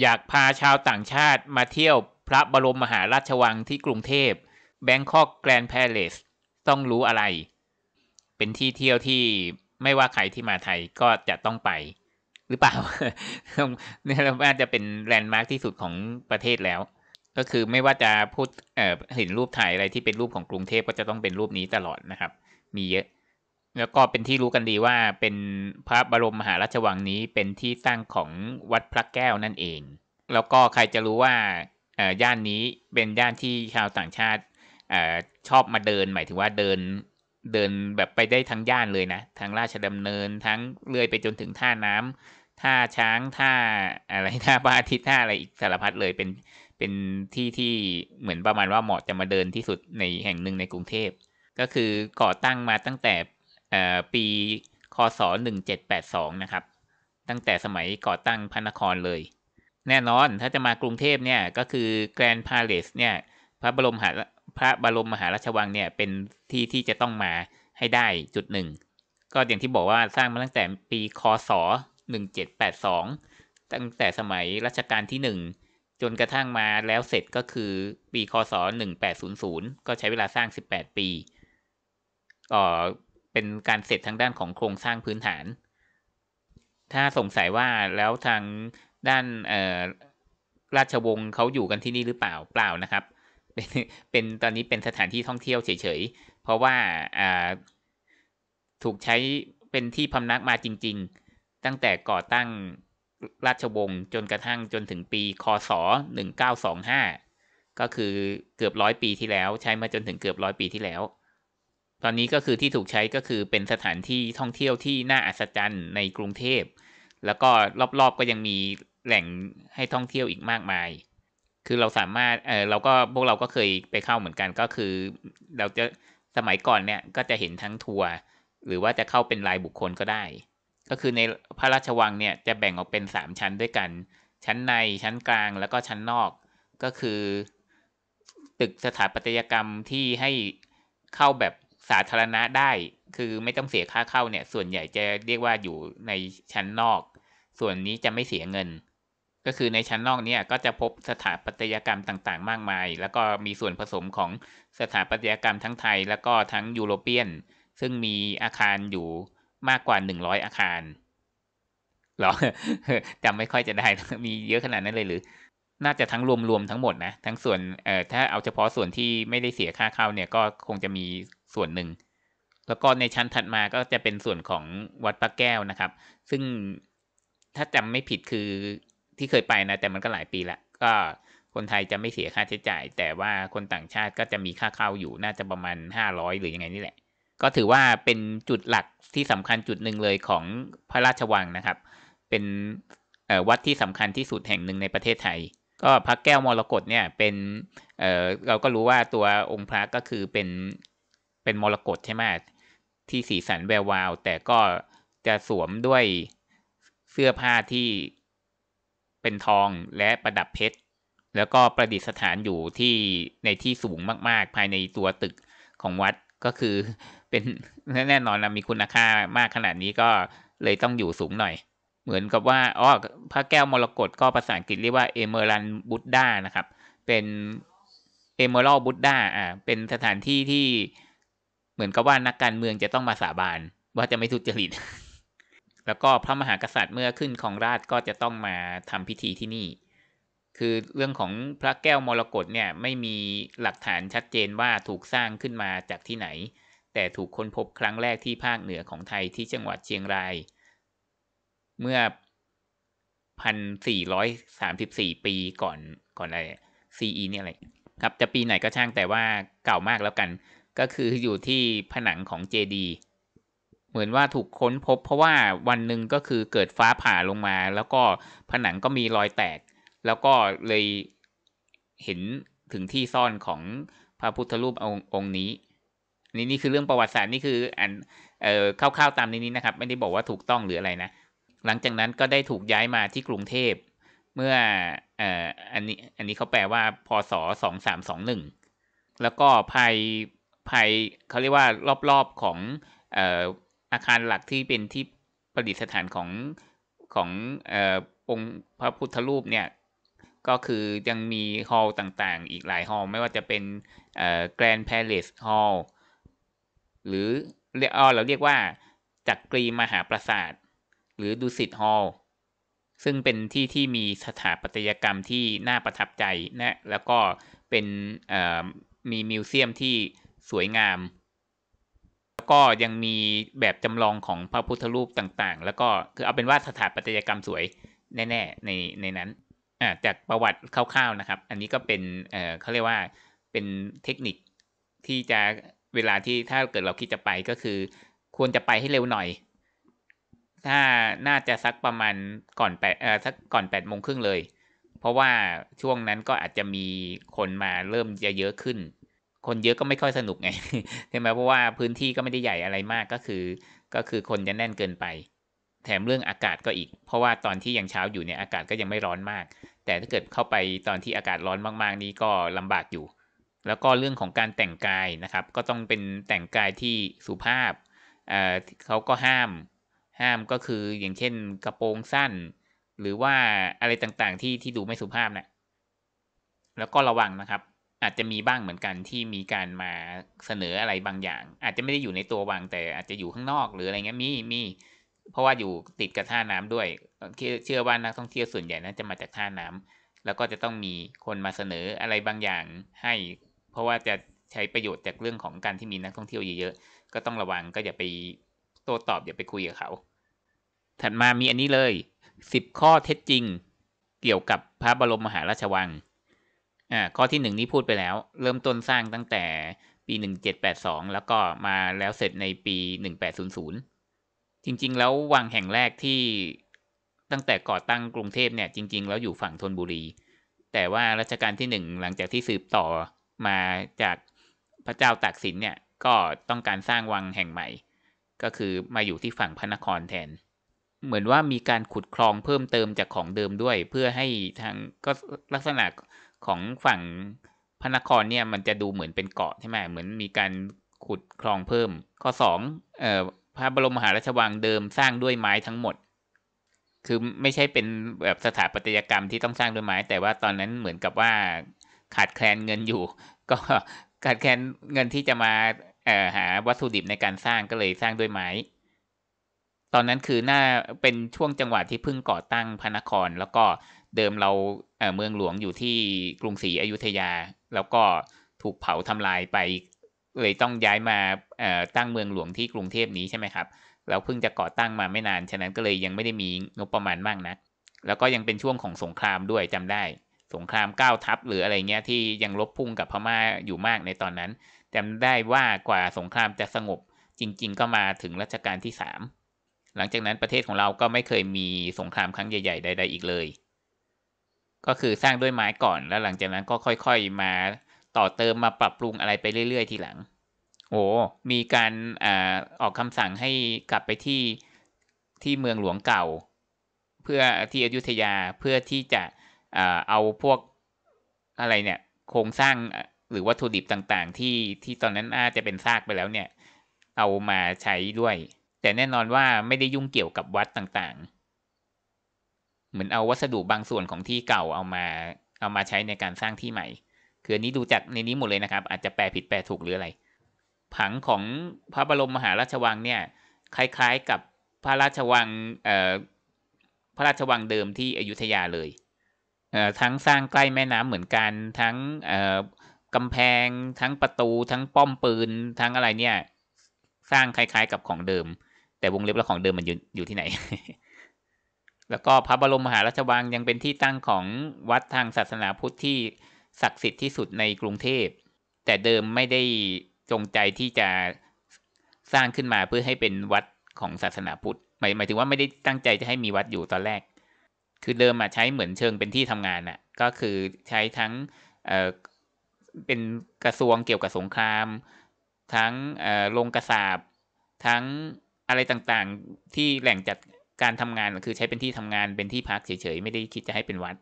อยากพาชาวต่างชาติมาเที่ยวพระบรมมหาราชวังที่กรุงเทพ แบงคอกแกรนด์พพเลสต้องรู้อะไร เป็นที่เที่ยวที่ไม่ว่าใครที่มาไทยก็จะต้องไป หรือเปล่า เนี่ยเราอาจจะเป็นแลนด์มาร์คที่สุดของประเทศแล้ว ก็คือไม่ว่าจะพูดเเห็นรูปถ่ายอะไรที่เป็นรูปของกรุงเทพก็จะต้องเป็นรูปนี้ตลอดนะครับ มีเยอะแล้วก็เป็นที่รู้กันดีว่าเป็นพระบรมมหาราชวังนี้เป็นที่ตั้งของวัดพระแก้วนั่นเอง แล้วก็ใครจะรู้ว่าย่านนี้เป็นย่านที่ชาวต่างชาติชอบมาเดิน หมายถึงว่าเดินเดินแบบไปได้ทั้งย่านเลยนะทั้งราชดำเนินทั้งเลื่อย ไปจนถึงท่าน้ำ ท่าช้างท่าอะไรท่าพระอาทิตย์ท่าอะไรอีกสารพัดเลยเป็นเป็นที่ที่เหมือนประมาณว่าเหมาะจะมาเดินที่สุดในแห่งหนึ่งในกรุงเทพก็คือก่อตั้งมาตั้งแต่ปี คศ1782นะครับ ตั้งแต่สมัยก่อตั้งพระนครเลย แน่นอน ถ้าจะมากรุงเทพเนี่ย ก็คือแกรนด์พาเลสเนี่ย พระบรมหาพระบรมมหาราชวังเนี่ย เป็นที่ที่จะต้องมาให้ได้จุดหนึ่งก็อย่างที่บอกว่าสร้างมาตั้งแต่ปี คศ1782 ตั้งแต่สมัยรัชกาลที่ 1 จนกระทั่งมาแล้วเสร็จก็คือปี คศ1800 ก็ใช้เวลาสร้าง 18 ปีก็เป็นการเสร็จทางด้านของโครงสร้างพื้นฐาน ถ้าสงสัยว่าแล้วทางด้านราชวงศ์เขาอยู่กันที่นี่หรือเปล่าเปล่านะครับเป็นเป็นตอนนี้เป็นสถานที่ท่องเที่ยวเฉยๆ เพราะว่าถูกใช้เป็นที่พำนักมาจริงๆ ตั้งแต่ก่อตั้งราชวงศ์จนกระทั่งจนถึงปีคศ1925 ก็คือเกือบร้อยปีที่แล้ว ใช้มาจนถึงเกือบร้อยปีที่แล้วตอนนี้ก็คือที่ถูกใช้ก็คือเป็นสถานที่ท่องเที่ยวที่น่าอัศจรรย์ในกรุงเทพแล้วก็รอบๆก็ยังมีแหล่งให้ท่องเที่ยวอีกมากมาย คือเราสามารถ เออเราก็พวกเราก็เคยไปเข้าเหมือนกัน ก็คือเราจะสมัยก่อนเนี่ยก็จะเห็นทั้งทัวร์หรือว่าจะเข้าเป็นรายบุคคลก็ได้ ก็คือในพระราชวังเนี่ยจะแบ่งออกเป็น3ชั้นด้วยกันชั้นในชั้นกลางแล้วก็ชั้นนอกก็คือ ตึกสถาปัตยกรรมที่ให้เข้าแบบสาธารณะได้คือไม่ต้องเสียค่าเข้าเนี่ย ส่วนใหญ่จะเรียกว่าอยู่ในชั้นนอก ส่วนนี้จะไม่เสียเงิน ก็คือในชั้นนอกเนี่ย ก็จะพบสถาปัตยกรรมต่างๆ มากมาย แล้วก็มีส่วนผสมของสถาปัตยกรรมทั้งไทยแล้วก็ทั้งยุโรเปียน ซึ่งมีอาคารอยู่มากกว่า100อาคารหรอจำไม่ค่อยจะได้ มีเยอะขนาดนั้นเลยหรือ น่าจะทั้งรวมๆทั้งหมดนะทั้งส่วนเอ่อถ้าเอาเฉพาะส่วนที่ไม่ได้เสียค่าเข้าเนี่ย ก็คงจะมีส่วนหนึ่ง แล้วก็ในชั้นถัดมาก็จะเป็นส่วนของวัดพระแก้วนะครับ ซึ่งถ้าจำไม่ผิดคือที่เคยไปนะ แต่มันก็หลายปีละก็คนไทยจะไม่เสียค่าใช้จ่ายแต่ว่าคนต่างชาติก็จะมีค่าเข้าอยู่น่าจะประมาณ500หรืออยังไงนี่แหละ ก็ถือว่าเป็นจุดหลักที่สำคัญจุดหนึ่งเลยของพระราชวังนะครับ เป็นวัดที่สำคัญที่สุดแห่งหนึ่งในประเทศไทย ก็พระแก้วมรกตเนี่ยเป็นเเราก็รู้ว่าตัวองค์พระก็คือเป็นเป็นมรกตใช่ไหมที่สีสันแวววาว แต่ก็จะสวมด้วยเสื้อผ้าที่ เป็นทองและประดับเพชร แล้วก็ประดิษฐานอยู่ที่ในที่สูงมากๆ ภายในตัวตึกของวัดก็คือ เป็นแน่นอนนะ มีคุณค่ามากขนาดนี้ก็เลยต้องอยู่สูงหน่อย เหมือนกับว่าอ๋อพระแก้วมรกตก็ภาษาอังกฤษเรียกว่าเอเมอรันบุตด้านะครับ เป็นเอเมอรัลบุตด้าอ่าเป็นสถานที่ที่เหมือนกับว่านักการเมืองจะต้องมาสาบาน ว่าจะไม่ทุจริต แล้วก็พระมหากษัตริย์เมื่อขึ้นของราชก็จะต้องมาทำพิธีที่นี่ คือเรื่องของพระแก้วมรกตเนี่ยไม่มีหลักฐานชัดเจนว่าถูกสร้างขึ้นมาจากที่ไหน แต่ถูกค้นพบครั้งแรกที่ภาคเหนือของไทยที่จังหวัดเชียงราย เมื่อพันสี่ร้อยสามสิบสี่ปีก่อนก่อนอะไรซีเนี่ยอะไรครับจะปีไหนก็ช่างแต่ว่าเก่ามากแล้วกันก็คืออยู่ที่ผนังของเจดีเหมือนว่าถูกค้นพบ เพราะว่าวันหนึ่งก็คือเกิดฟ้าผ่าลงมา แล้วก็ผนังก็มีรอยแตก แล้วก็เลยเห็นถึงที่ซ่อนของพระพุทธรูปององค์นี้ นี่นี่คือเรื่องประวัติศาสตร์นี่คืออ่านเอ่อคร่าวๆตามนนี้นะครับ ไม่ได้บอกว่าถูกต้องหรืออะไรนะ หลังจากนั้นก็ได้ถูกย้ายมาที่กรุงเทพเมื่อเอ่ออันนี้อันนี้เขาแปลว่าพศสองสามสองหนึ่ง แล้วก็ภายภายเขาเรียกว่ารอบๆของอาคารหลักที่เป็นที่ ประดิษฐาน ของ ขององค์พระพุทธรูป เนี่ย ก็คือยังมีฮอลล์ต่างๆ อีกหลายฮอลล์ไม่ว่าจะเป็นแกรนด์พาเลสฮอลล์หรือ เรียกเราเรียกว่า จักรีมหาปราสาท หรือดุสิตฮอลล์ซึ่งเป็น ที่ ที่มีสถาปัตยกรรมที่น่าประทับใจนะแล้วก็เป็นมีมิวเซียมที่สวยงาม แล้วก็ยังมีแบบจำลองของพระพุทธรูปต่างๆ แล้วก็คือเอาเป็นว่าสถาปัตยกรรมสวยแน่ๆในในนั้นอ่าจากประวัติคร่าวๆนะครับ อันนี้ก็เป็นเออเขาเรียกว่าเป็นเทคนิคที่จะเวลาที่ถ้าเกิดเราคิดจะไปก็คือควรจะไปให้เร็วหน่อย ถ้าน่าจะสักประมาณก่อนแปดเออสักก่อนแปดโมงครึ่งเลย เพราะว่าช่วงนั้นก็อาจจะมีคนมาเริ่มจะเยอะขึ้นคนเยอะก็ไม่ค่อยสนุกไงใช่ไหมเพราะว่าพื้นที่ก็ไม่ได้ใหญ่อะไรมากก็คือก็คือคนจะแน่นเกินไป แถมเรื่องอากาศก็อีก เพราะว่าตอนที่ยังเช้าอยู่เนี่ยอากาศก็ยังไม่ร้อนมาก แต่ถ้าเกิดเข้าไปตอนที่อากาศร้อนมาก ๆ นี้ก็ลำบากอยู่ แล้วก็เรื่องของการแต่งกายนะครับ ก็ต้องเป็นแต่งกายที่สุภาพเออเขาก็ห้าม ห้ามก็คืออย่างเช่น กระโปรงสั้น หรือว่าอะไรต่างๆที่ที่ดูไม่สุภาพนะ่ะแล้วก็ระวังนะครับอาจจะมีบ้างเหมือนกันที่มีการมาเสนออะไรบางอย่าง อาจจะไม่ได้อยู่ในตัววังแต่อาจจะอยู่ข้างนอกหรืออะไรเงี้ยมีมีเพราะว่าอยู่ติดกับท่าน้ำด้วยเชื่อว่านักท่องเที่ยวส่วนใหญ่น่าจะมาจากท่าน้ำ แล้วก็จะต้องมีคนมาเสนออะไรบางอย่างให้เพราะว่าจะใช้ประโยชน์จากเรื่องของการที่มีนักท่องเที่ยวเยอะๆก็ต้องระวังก็อย่าไปโต้ตอบอย่าไปคุยกับเขา ถัดมามีอันนี้เลย10ข้อเท็จจริง เกี่ยวกับพระบรมมหาราชวังอ่าข้อที่หนึ่งนี่พูดไปแล้ว เริ่มต้นสร้างตั้งแต่ปีหนึ่งเจ็ดแปดสองแล้วก็มาแล้วเสร็จในปีหนึ่งแปดศูนย์ศูนย์จริงๆ แล้ววังแห่งแรกที่ตั้งแต่ก่อตั้งกรุงเทพเนี่ยจริงๆแล้วอยู่ฝั่งธนบุรี แต่ว่ารัชกาลที่หนึ่งหลังจากที่สืบต่อมาจากพระเจ้าตากสินเนี่ยก็ต้องการสร้างวังแห่งใหม่ก็คือมาอยู่ที่ฝั่งพระนครแทน เหมือนว่ามีการขุดคลองเพิ่มเติมจากของเดิมด้วยเพื่อให้ทางก็ลักษณะของฝั่งพระนครเนี่ยมันจะดูเหมือนเป็นเกาะใช่ไหมเหมือนมีการขุดคลองเพิ่ม ข้อสงเอ่อ พระบรมมหาราชวังเดิม สร้างด้วยไม้ทั้งหมด คือไม่ใช่เป็นแบบสถาปัตยกรรมที่ต้องสร้างด้วยไม้ แต่ว่าตอนนั้นเหมือนกับว่าขาดแคลนเงินอยู่ ก็ขาดแคลนเงินที่จะมาหาวัตถุดิบในการสร้างก็เลยสร้างด้วยไม้ตอนนั้นคือหน้าเป็นช่วงจังหวะที่เพิ่งก่อตั้งพระนคร แล้วก็เดิมเราเมืองหลวงอยู่ที่กรุงศรีอยุธยา แล้วก็ถูกเผาทำลายไปเลยต้องย้ายมาตั้งเมืองหลวงที่กรุงเทพนี้ใช่ไหมครับแล้วเพิ่งจะก่อตั้งมาไม่นานฉะนั้นก็เลยยังไม่ได้มีงบประมาณมากนะักแล้วก็ยังเป็นช่วงของสงครามด้วยจำได้ สงครามก้าวทัพ หรืออะไรเงี้ยที่ยังลบพุ่งกับพม่าอยู่มากในตอนนั้นจำได้ว่ากว่าสงครามจะสงบ จริง ๆ ก็มาถึงรัชกาลที่สามหลังจากนั้นประเทศของเราก็ไม่เคยมีสงครามครั้งใหญ่ๆใดๆอีกเลย ก็คือสร้างด้วยไม้ก่อนแล้วหลังจากนั้นก็ค่อย ๆมาต่อเติมมาปรับปรุงอะไรไปเรื่อย ๆ ทีหลัง โอ้ มีการอออกคำสั่งให้กลับไปที่ที่เมืองหลวงเก่า เพื่อที่อยุธยาเพื่อที่จะเอาพวกอะไรเนี่ยโครงสร้างหรือวัตถุดิบต่างๆ ที่ที่ตอนนั้นอาจจะเป็นซากไปแล้วเนี่ยเอามาใช้ด้วยแต่แน่นอนว่าไม่ได้ยุ่งเกี่ยวกับวัดต่างๆ เหมือนเอาวัสดุบางส่วนของที่เก่าเอามาเอามาใช้ในการสร้างที่ใหม่ คืออันนี้ดูจากในนี้หมดเลยนะครับ อาจจะแปลผิดแปลถูกหรืออะไร ผังของพระบรมมหาราชวังเนี่ย คล้ายๆกับพระราชวังเออ่พระราชวังเดิมที่อยุธยาเลย เออ่ทั้งสร้างใกล้แม่น้ำเหมือนกันทั้งเออ่กำแพงทั้งประตูทั้งป้อมปืนทั้งอะไรเนี่ย สร้างคล้ายๆกับของเดิมแต่วงเล็บแล้วของเดิมมันอยู่อยู่ที่ไหน แล้วก็พระบรมมหาราชวังยังเป็นที่ตั้งของวัดทางศาสนาพุทธที่ศักดิ์สิทธิ์ที่สุดในกรุงเทพ แต่เดิมไม่ได้จงใจที่จะสร้างขึ้นมาเพื่อให้เป็นวัดของศาสนาพุทธ หมายหมายถึงว่าไม่ได้ตั้งใจจะให้มีวัดอยู่ตอนแรก คือเดิมอะใช้เหมือนเชิงเป็นที่ทำงานอะก็คือใช้ทั้งเเป็นกระทรวงเกี่ยวกับสงคราม ทั้งโรงกระสาบทั้งอะไรต่างๆที่แหล่งจัดการทำงานคือใช้เป็นที่ทำงานเป็นที่พักเฉยๆไม่ได้คิดจะให้เป็นวัด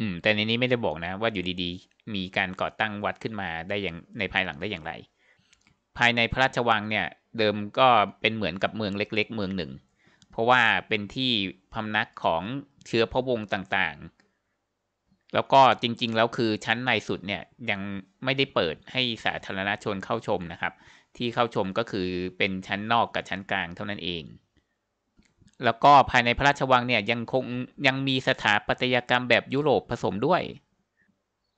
อืมแต่ในนี้ไม่ได้บอกนะ ว่าอยู่ดีๆ มีการก่อตั้งวัดขึ้นมาได้อย่างในภายหลังได้อย่างไร ภายในพระราชวังเนี่ยเดิมก็เป็นเหมือนกับเมืองเล็ก ๆ เมืองหนึ่ง เพราะว่าเป็นที่พำนักของเชื้อพระวงศ์ต่างๆแล้วก็จริงๆ แล้วคือชั้นในสุดเนี่ยยังไม่ได้เปิดให้สาธารณชนเข้าชมนะครับ ที่เข้าชมก็คือเป็นชั้นนอกกับชั้นกลางเท่านั้นเอง แล้วก็ภายในพระราชวังเนี่ยยังคงยังมีสถาปัตยกรรมแบบยุโรปผสมด้วย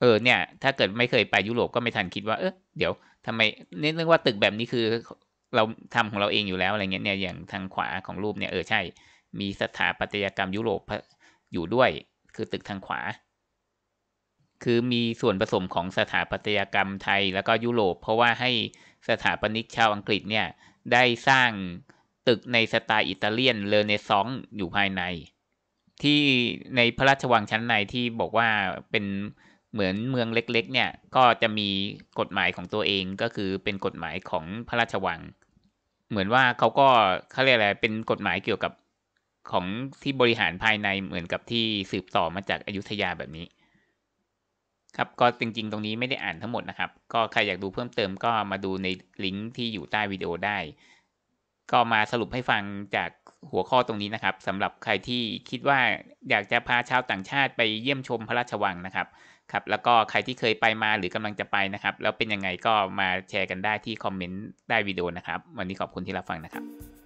เออเนี่ย ถ้าเกิดไม่เคยไปยุโรปก็ไม่ทันคิดว่าเออเดี๋ยวทำไมเนื่องว่าตึกแบบนี้คือเราทำของเราเองอยู่แล้วอะไรเงี้ยเนี่ยอย่างทางขวาของรูปเนี่ยเออใช่มีสถาปัตยกรรมยุโรปอยู่ด้วย คือตึกทางขวาคือมีส่วนผสมของสถาปัตยกรรมไทยแล้วก็ยุโรป เพราะว่าให้สถาปนิกชาวอังกฤษเนี่ยได้สร้างตึกในสไตล์อิตาเลียนเลเนซองอยู่ภายใน ที่ในพระราชวังชั้นในที่บอกว่าเป็นเหมือนเมืองเล็กๆเนี่ยก็จะมีกฎหมายของตัวเองก็คือเป็นกฎหมายของพระราชวัง เหมือนว่าเขาก็เขาเรียกอะไรเป็นกฎหมายเกี่ยวกับของที่บริหารภายในเหมือนกับที่สืบต่อมาจากอายุทยาแบบนี้ครับก็จริง ๆ ตรงนี้ไม่ได้อ่านทั้งหมดนะครับ ก็ใครอยากดูเพิ่มเติม ก็มาดูในลิงก์ที่อยู่ใต้วิดีโอได้ ก็มาสรุปให้ฟังจากหัวข้อตรงนี้นะครับสำหรับใครที่คิดว่าอยากจะพาชาวต่างชาติ ไปเยี่ยมชมพระราชวังนะครับครับ แล้วก็ใครที่เคยไปมาหรือกำลังจะไปนะครับ แล้วเป็นยังไงก็มาแชร์กันได้ที่คอมเมนต์ได้วิดีโอนะครับ วันนี้ขอบคุณที่รับฟังนะครับ